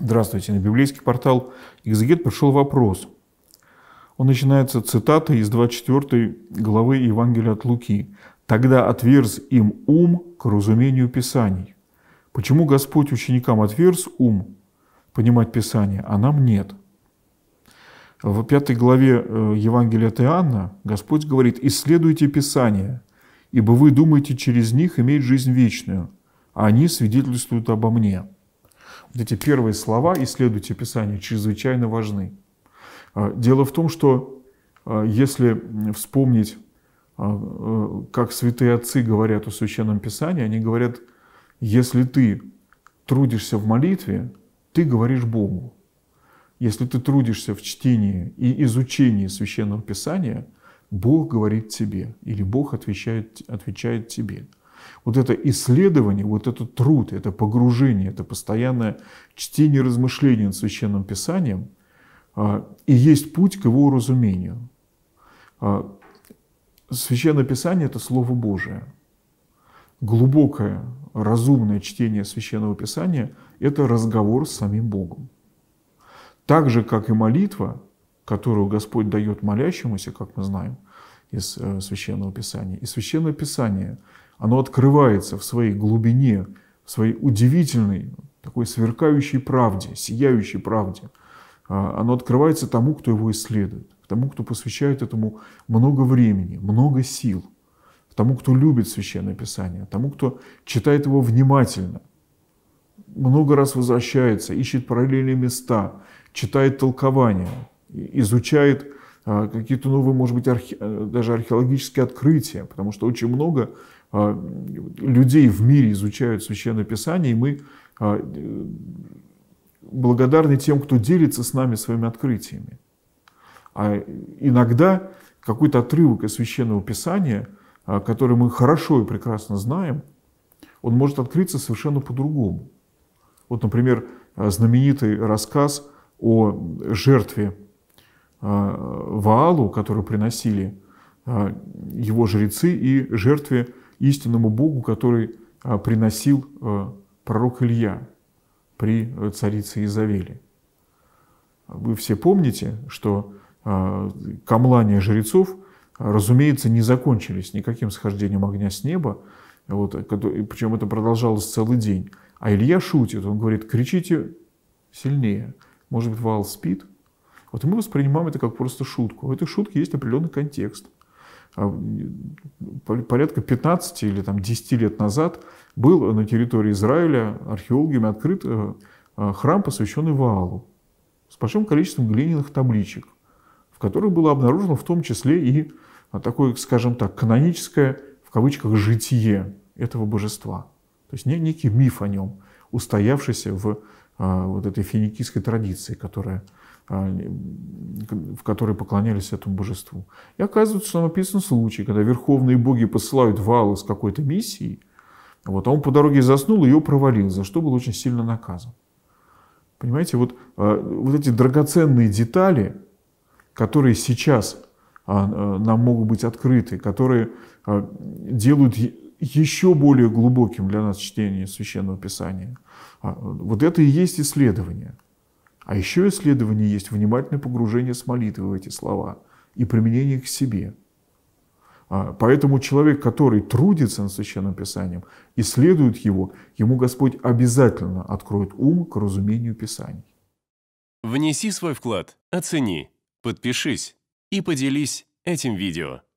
Здравствуйте, на библейский портал «Экзегет» пришел вопрос. Он начинается цитатой из 24 главы Евангелия от Луки. «Тогда отверз им ум к разумению Писаний». Почему Господь ученикам отверз ум понимать Писание, а нам нет? В пятой главе э, Евангелия от Иоанна Господь говорит «Исследуйте Писание, ибо вы думаете через них иметь жизнь вечную, а они свидетельствуют обо мне» вот эти первые слова «исследуйте Писание» чрезвычайно важны. А, дело в том, что а, если вспомнить, а, э, как святые отцы говорят о Священном Писании, они говорят, если ты трудишься в молитве, ты говоришь Богу. Если ты трудишься в чтении и изучении Священного Писания, Бог говорит тебе, или Бог отвечает, отвечает тебе – вот это исследование, вот этот труд, это погружение, это постоянное чтение размышления над Священным Писанием а, и есть путь к его разумению. А, Священное Писание – это Слово Божие. Глубокое, разумное чтение Священного Писания – это разговор с самим Богом. Так же, как и молитва, которую Господь дает молящемуся, как мы знаем из э, Священного Писания. И Священное Писание оно открывается в своей глубине, в своей удивительной, такой сверкающей правде, сияющей правде. А, оно открывается тому, кто его исследует, тому, кто посвящает этому много времени, много сил, тому, кто любит Священное Писание, тому, кто читает его внимательно, много раз возвращается, ищет параллельные места, читает толкования, изучает а, какие-то новые, ну, может быть, архе... Э, даже археологические открытия, потому что очень много а, людей в мире изучают Священное Писание, и мы а, э, благодарны тем, кто делится с нами своими открытиями. А иногда какой-то отрывок из Священного Писания, который мы хорошо и прекрасно знаем, он может открыться совершенно по-другому. Вот, например, знаменитый рассказ о жертве а, Ваалу, который приносили а, его жрецы, и жертве истинному Богу, который а, приносил пророк Илья при э, царице Изавели. Вы все помните, что камлания жрецов, разумеется, не закончились никаким схождением огня с неба, вот, причем это продолжалось целый день. А Илья шутит, он говорит, кричите сильнее. Может быть, Вал спит, вот мы воспринимаем это как просто шутку. У этой шутки есть определенный контекст. А, порядка 15 или там, 10 лет назад был на территории Израиля археологами открыт э, э, храм, посвященный Ваалу, с большим количеством глиняных табличек, в которых было обнаружено в том числе и э, такое, скажем так, каноническое, в кавычках, житие этого божества. То есть некий миф о нем, устоявшийся в вот этой финикийской традиции, которая а, в которой поклонялись этому божеству. И оказывается, что нам описан случай, когда верховные боги посылают валы с какой-то миссией, вот, а он по дороге заснул и ее провалил, за что был очень сильно наказан. Понимаете, вот, а, вот эти драгоценные детали, которые сейчас а, нам могут быть открыты, которые делают еще более глубоким для нас чтение Священного Писания. Вот это и есть исследование. А еще исследование есть внимательное погружение с молитвой в эти слова и применение их к себе. А, поэтому человек, который трудится над Священным Писанием, исследует его, ему Господь обязательно откроет ум к разумению Писаний. Внеси свой вклад, оцени, подпишись и поделись этим видео.